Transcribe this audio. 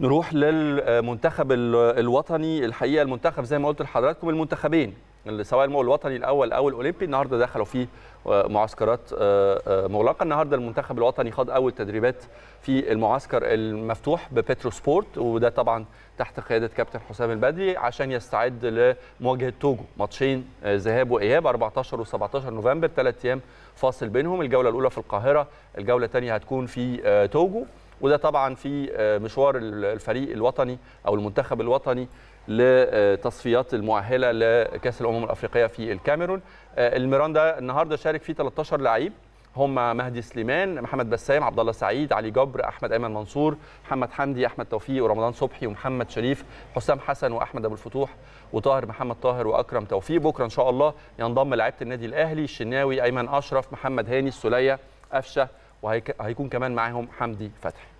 نروح للمنتخب الوطني الحقيقه المنتخب زي ما قلت لحضراتكم المنتخبين سواء الوطني الاول او الاولمبي النهارده دخلوا في آه، معسكرات آه، آه، مغلقه النهارده المنتخب الوطني خاض اول تدريبات في المعسكر المفتوح ببترو سبورت وده طبعا تحت قياده كابتن حسام البدري عشان يستعد لمواجهه توجو ماتشين ذهاب واياب 14 و17 نوفمبر ثلاث ايام فاصل بينهم الجوله الاولى في القاهره الجوله الثانيه هتكون في توجو وده طبعا في آه، مشوار الفريق الوطني او المنتخب الوطني لتصفيات المؤهله لكاس الامم الافريقيه في الكاميرون آه، الميراندا النهارده شارك فيه 13 لعيب هم مهدي سليمان محمد بسام عبد الله سعيد علي جبر احمد ايمن منصور محمد حمدي احمد توفيق ورمضان صبحي ومحمد شريف حسام حسن واحمد ابو الفتوح وطاهر محمد طاهر واكرم توفيق بكره ان شاء الله ينضم لعيبه النادي الاهلي الشناوي ايمن اشرف محمد هاني السليه قفشه وهيكون كمان معاهم حمدي فتحي